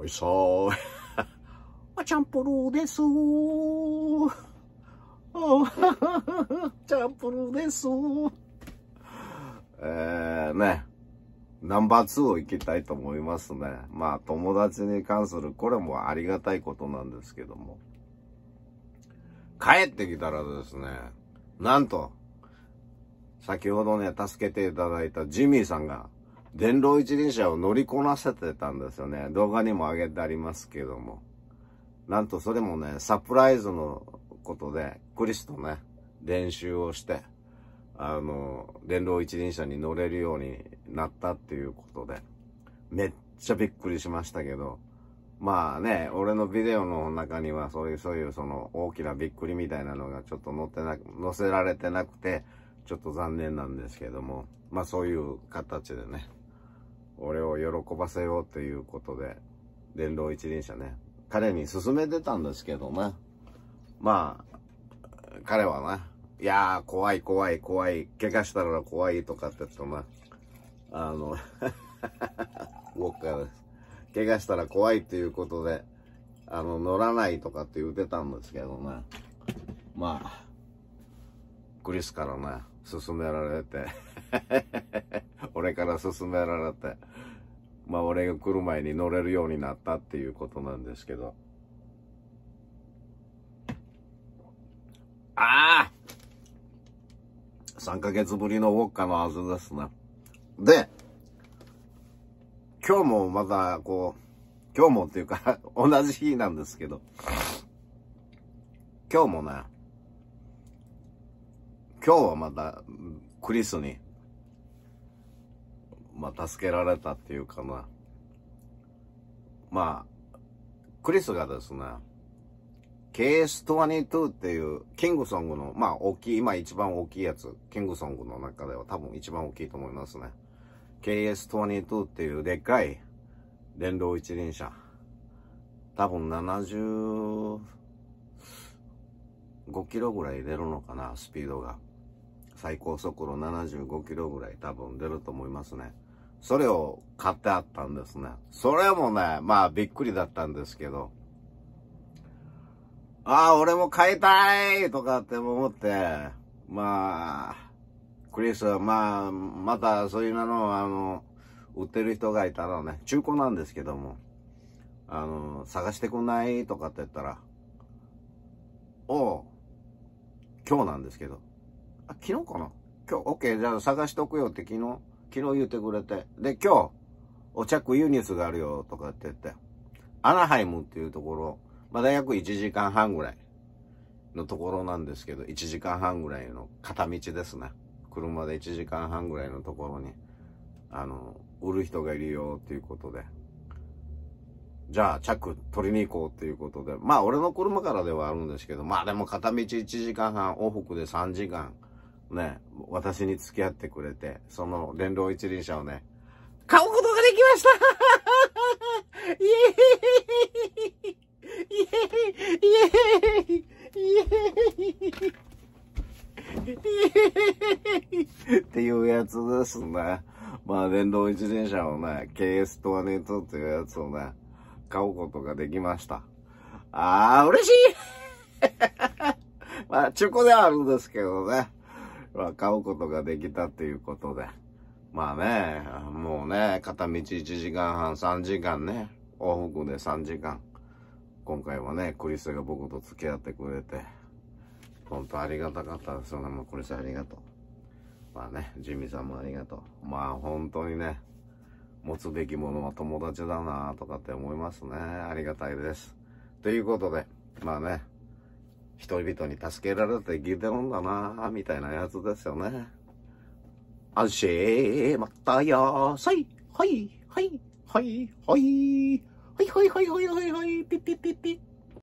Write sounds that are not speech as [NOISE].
おいしそう。あャンプルーですチャンプルーですえーね。ナンバー2を行きたいと思いますね。まあ友達に関する、これもありがたいことなんですけども。帰ってきたらですね、なんと、先ほどね、助けていただいたジミーさんが電動一輪車を乗りこなせてたんですよね。動画にも上げてありますけども。なんとそれもね、サプライズのことで、クリスとね、練習をして、あの、電動一輪車に乗れるようになったっていうことで、めっちゃびっくりしましたけど、まあね、俺のビデオの中にはそういう、そういうその大きなびっくりみたいなのがちょっと載ってなく、載せられてなくて、ちょっと残念なんですけども、まあそういう形でね。俺を喜ばせようということで、電動一輪車ね、彼に勧めてたんですけどね。まあ、彼はね、いやー、怖い怖い怖い、怪我したら怖いとかって言ってね、あの、[LAUGHS] 僕からです。怪我したら怖いっていうことで、あの、乗らないとかって言ってたんですけどね。まあ、クリスからね、勧められて [LAUGHS] 俺から勧められて、まあ俺が来る前に乗れるようになったっていうことなんですけど。ああ !3 ヶ月ぶりのウォッカの味ですな。で、今日もまたこう、今日もっていうか [LAUGHS] 同じ日なんですけど、今日もな、今日はまた、クリスに、まあ、助けられたっていうかな。まあ、クリスがですね、KS22 っていう、キングソングの、まあ、大きい、今一番大きいやつ、キングソングの中では多分一番大きいと思いますね。KS22 っていうでっかい電動一輪車。多分70、5キロぐらい出るのかな、スピードが。最高速度75キロぐらい多分出ると思いますね。それを買ってあったんですね。それもね、まあびっくりだったんですけど、ああ、俺も買いたいとかって思って、まあ、クリス、まあ、またそういうのあの、売ってる人がいたらね、中古なんですけども、あの、探してこないとかって言ったら、おう、今日なんですけど、あ、昨日かな今日、OK、じゃあ探しとくよって昨日、昨日言ってくれて、で、今日、お茶ャユニスがあるよ、とかって言って、アナハイムっていうところ、まだ約1時間半ぐらいのところなんですけど、1時間半ぐらいの片道ですね。車で1時間半ぐらいのところに、あの、売る人がいるよ、っていうことで。じゃあ、チャック取りに行こうっていうことで。まあ、俺の車からではあるんですけど、まあでも片道1時間半、往復で3時間。ね、私に付き合ってくれて、その電動一輪車をね、買うことができました [LAUGHS] イエーイイエーイイエーイイエーイっていうやつですね。まあ、電動一輪車をね、k s ネットっていうやつをね、買うことができました。あー、嬉しい [LAUGHS] まあ、中古ではあるんですけどね。まあ、買うことができたっていうことで。まあね、もうね、片道1時間半、3時間ね、往復で3時間。今回はね、クリスが僕と付き合ってくれて、本当ありがたかったですよね。もうクリスありがとう。まあね、ジミーさんもありがとう。まあ本当にね、持つべきものは友達だなとかって思いますね。ありがたいです。ということで、まあね、人々に助けられてギデオンだなみたいなやつですよね。あしまたやさい。はい、はい、はい、はい。はい、はい、はい、はい、はい、はい、ピピピピ。